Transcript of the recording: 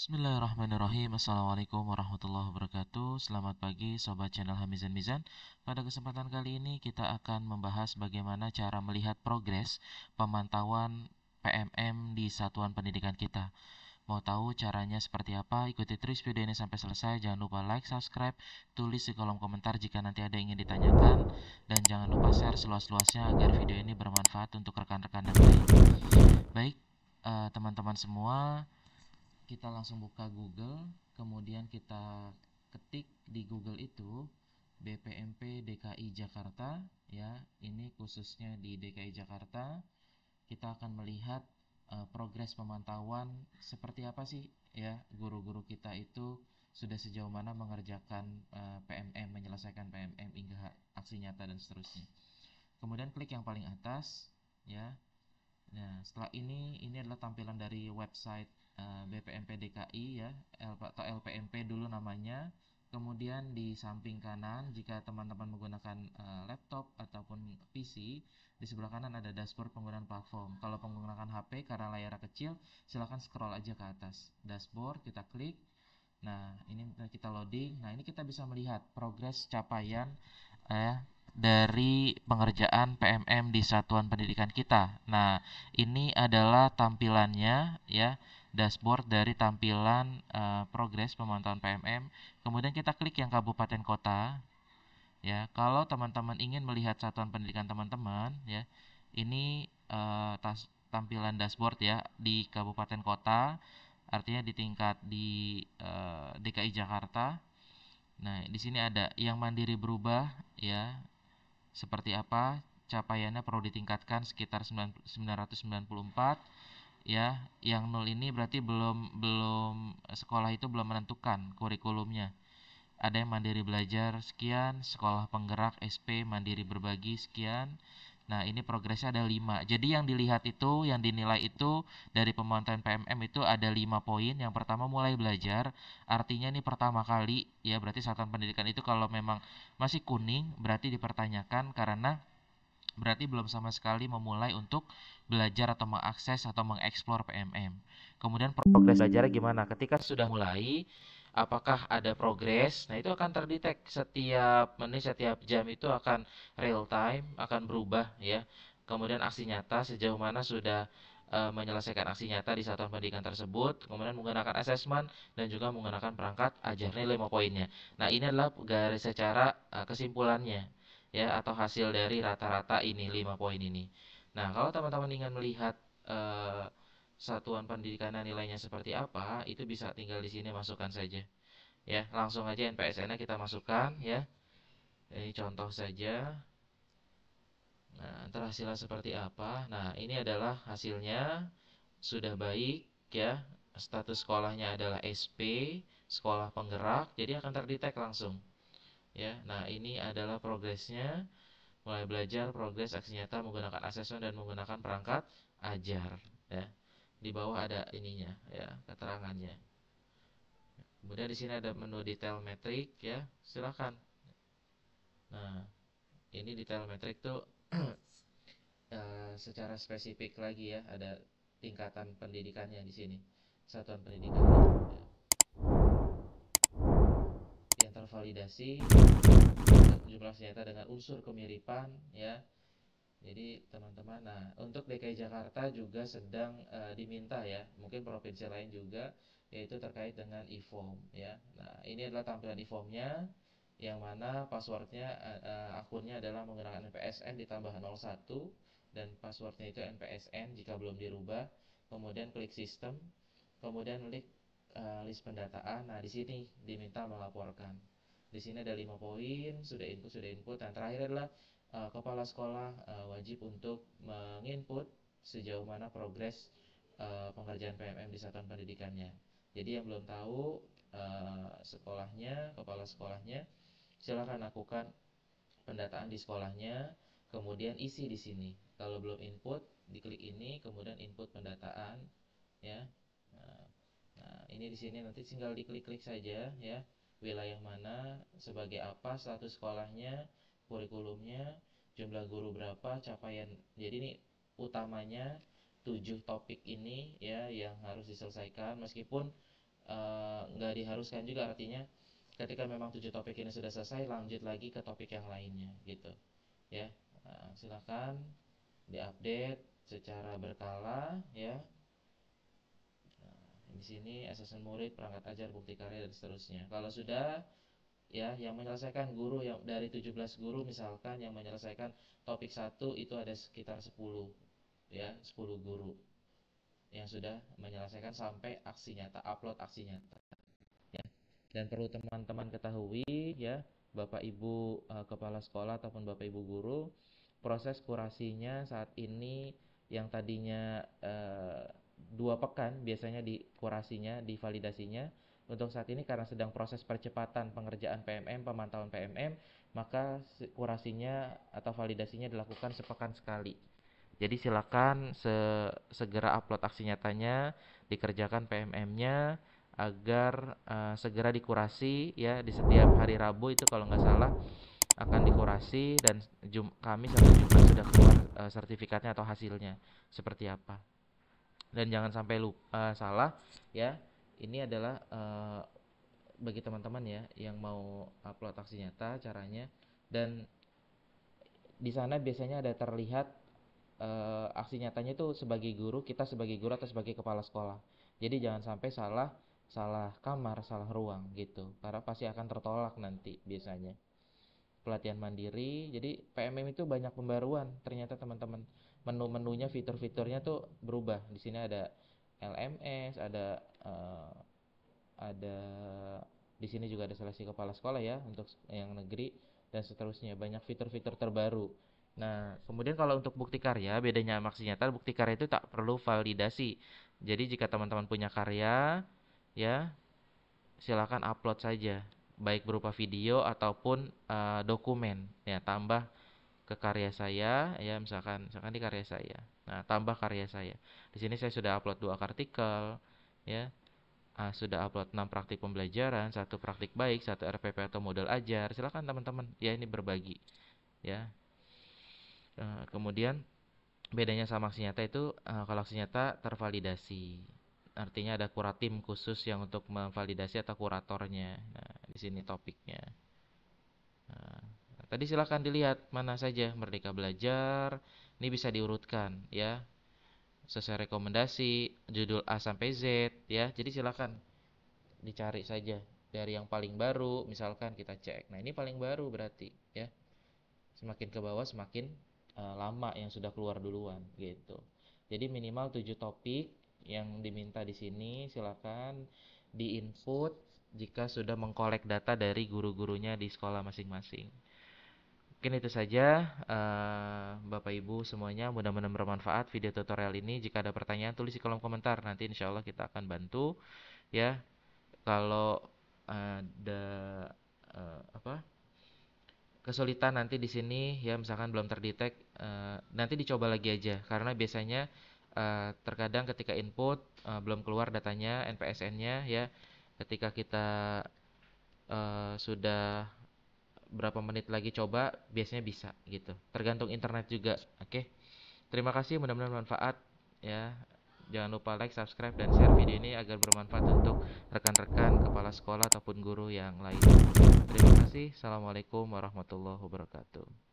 Bismillahirrahmanirrahim Assalamualaikum warahmatullahi wabarakatuh Selamat pagi Sobat channel Hamizan Mizan Pada kesempatan kali ini kita akan membahas bagaimana cara melihat progres pemantauan PMM di satuan pendidikan kita Mau tahu caranya seperti apa? Ikuti terus video ini sampai selesai Jangan lupa like, subscribe, tulis di kolom komentar jika nanti ada yang ingin ditanyakan Dan jangan lupa share seluas-luasnya agar video ini bermanfaat untuk rekan-rekan dan Baik, eh, teman -teman semua kita langsung buka Google, kemudian kita ketik di Google itu BPMP DKI Jakarta ya. Ini khususnya di DKI Jakarta. Kita akan melihat uh, progres pemantauan seperti apa sih ya guru-guru kita itu sudah sejauh mana mengerjakan uh, eh, PMM, menyelesaikan PMM hingga aksi nyata dan seterusnya. Kemudian klik yang paling atas ya. Nah, setelah ini ini adalah tampilan dari website Eh, BPMP DKI ya atau LPMP dulu namanya kemudian di samping kanan jika teman-teman menggunakan uh, laptop ataupun PC di sebelah kanan ada dashboard penggunaan platform kalau menggunakan HP karena layar kecil silahkan scroll aja ke atas dashboard kita klik nah ini kita loading nah ini kita bisa melihat progres capaian eh, dari pengerjaan PMM di satuan pendidikan kita nah ini adalah tampilannya ya dashboard dari tampilan uh, progres pemantauan PMM. Kemudian kita klik yang kabupaten kota. Ya, kalau teman-teman ingin melihat satuan pendidikan teman-teman, ya, ini uh, tas, tampilan dashboard ya di kabupaten kota, artinya di tingkat di uh, eh, DKI Jakarta. Nah, di sini ada yang mandiri berubah, ya, seperti apa capaiannya perlu ditingkatkan sekitar 994 ya yang nol ini berarti belum belum eh, sekolah itu belum menentukan kurikulumnya ada yang mandiri belajar sekian sekolah penggerak SP mandiri berbagi sekian nah ini progresnya ada lima. jadi yang dilihat itu yang dinilai itu dari pemantauan PMM itu ada lima poin yang pertama mulai belajar artinya ini pertama kali ya berarti satuan pendidikan itu kalau memang masih kuning berarti dipertanyakan karena berarti belum sama sekali memulai untuk belajar atau mengakses atau mengeksplor PMM. Kemudian progres belajar gimana? Ketika sudah mulai, apakah ada progres? Nah, itu akan terdetek setiap menit, setiap jam itu akan real time, akan berubah ya. Kemudian aksi nyata sejauh mana sudah e, menyelesaikan aksi nyata di satuan pendidikan tersebut, kemudian menggunakan assessment dan juga menggunakan perangkat ajar nilai 5 poinnya. Nah, ini adalah garis secara e, kesimpulannya ya atau hasil dari rata-rata ini lima poin ini. Nah, kalau teman-teman ingin melihat eh, satuan pendidikan dan nilainya seperti apa, itu bisa tinggal di sini masukkan saja. Ya, langsung aja NPSN-nya kita masukkan ya. Ini contoh saja. Nah, antara hasilnya seperti apa? Nah, ini adalah hasilnya sudah baik ya. Status sekolahnya adalah SP, sekolah penggerak, jadi akan terdetek langsung ya. Nah, ini adalah progresnya mulai belajar progres aksi nyata menggunakan asesmen dan menggunakan perangkat ajar ya. Di bawah ada ininya ya, keterangannya. Kemudian di sini ada menu detail metrik ya. Silakan. Nah, ini detail metrik tuh uh, secara spesifik lagi ya, ada tingkatan pendidikannya di sini. Satuan pendidikan. Ya. konsolidasi jumlah senjata dengan unsur kemiripan ya. Jadi teman-teman, nah untuk DKI Jakarta juga sedang e, diminta ya, mungkin provinsi lain juga yaitu terkait dengan e-form ya. Nah ini adalah tampilan e-formnya yang mana passwordnya e, akunnya adalah menggunakan NPSN ditambah 01 dan passwordnya itu NPSN jika belum dirubah. Kemudian klik sistem, kemudian klik uh, list pendataan. Nah di sini diminta melaporkan. Di sini ada lima poin, sudah input, sudah input. Dan nah, terakhir adalah uh, kepala sekolah uh, wajib untuk menginput sejauh mana progres uh, pengerjaan PMM di satuan pendidikannya. Jadi yang belum tahu uh, sekolahnya, kepala sekolahnya, silahkan lakukan pendataan di sekolahnya, kemudian isi di sini. Kalau belum input, diklik ini, kemudian input pendataan, ya. Nah, nah ini di sini nanti tinggal diklik-klik saja ya wilayah mana, sebagai apa, status sekolahnya, kurikulumnya, jumlah guru berapa, capaian. Jadi ini utamanya tujuh topik ini ya yang harus diselesaikan meskipun eh, nggak uh, diharuskan juga artinya ketika memang tujuh topik ini sudah selesai lanjut lagi ke topik yang lainnya gitu ya uh, eh, silahkan diupdate secara berkala ya di sini asesmen murid, perangkat ajar, bukti karya dan seterusnya. Kalau sudah ya yang menyelesaikan guru yang dari 17 guru misalkan yang menyelesaikan topik 1 itu ada sekitar 10 ya, 10 guru yang sudah menyelesaikan sampai aksi nyata, upload aksi nyata. Ya. Dan perlu teman-teman ketahui ya, Bapak Ibu eh, kepala sekolah ataupun Bapak Ibu guru, proses kurasinya saat ini yang tadinya eh, dua pekan biasanya di kurasinya, di validasinya. Untuk saat ini karena sedang proses percepatan pengerjaan PMM, pemantauan PMM, maka kurasinya atau validasinya dilakukan sepekan sekali. Jadi silakan se segera upload aksi nyatanya, dikerjakan PMM-nya agar uh, segera dikurasi ya di setiap hari Rabu itu kalau nggak salah akan dikurasi dan Jum Kamis atau Jumat sudah keluar uh, sertifikatnya atau hasilnya seperti apa dan jangan sampai lupa uh, salah ya ini adalah uh, bagi teman-teman ya yang mau upload aksi nyata caranya dan di sana biasanya ada terlihat uh, aksi nyatanya itu sebagai guru kita sebagai guru atau sebagai kepala sekolah jadi jangan sampai salah salah kamar salah ruang gitu karena pasti akan tertolak nanti biasanya pelatihan mandiri. Jadi PMM itu banyak pembaruan ternyata teman-teman. Menu-menunya, fitur-fiturnya tuh berubah. Di sini ada LMS, ada uh, ada di sini juga ada seleksi kepala sekolah ya untuk yang negeri dan seterusnya. Banyak fitur-fitur terbaru. Nah, kemudian kalau untuk bukti karya, bedanya sama tar bukti karya itu tak perlu validasi. Jadi jika teman-teman punya karya, ya silakan upload saja baik berupa video ataupun uh, dokumen ya tambah ke karya saya ya misalkan misalkan di karya saya nah tambah karya saya di sini saya sudah upload dua artikel ya uh, sudah upload enam praktik pembelajaran satu praktik baik satu RPP atau modal ajar silahkan teman-teman ya ini berbagi ya uh, kemudian bedanya sama aksi nyata itu uh, kalau aksi nyata tervalidasi artinya ada kuratim khusus yang untuk memvalidasi atau kuratornya nah, di sini topiknya. Nah, tadi silahkan dilihat mana saja Merdeka Belajar. Ini bisa diurutkan ya sesuai rekomendasi judul A sampai Z ya. Jadi silahkan dicari saja dari yang paling baru misalkan kita cek. Nah ini paling baru berarti ya. Semakin ke bawah semakin uh, lama yang sudah keluar duluan gitu. Jadi minimal 7 topik yang diminta di sini silahkan di input jika sudah mengkolek data dari guru-gurunya di sekolah masing-masing. Mungkin itu saja uh, Bapak Ibu semuanya mudah-mudahan bermanfaat video tutorial ini. Jika ada pertanyaan tulis di kolom komentar nanti insya Allah kita akan bantu ya. Kalau ada uh, apa kesulitan nanti di sini ya misalkan belum terdetek uh, nanti dicoba lagi aja karena biasanya uh, terkadang ketika input uh, belum keluar datanya NPSN-nya ya ketika kita uh, sudah berapa menit lagi coba biasanya bisa gitu tergantung internet juga oke okay? terima kasih mudah-mudahan bermanfaat ya jangan lupa like subscribe dan share video ini agar bermanfaat untuk rekan-rekan kepala sekolah ataupun guru yang lain terima kasih assalamualaikum warahmatullahi wabarakatuh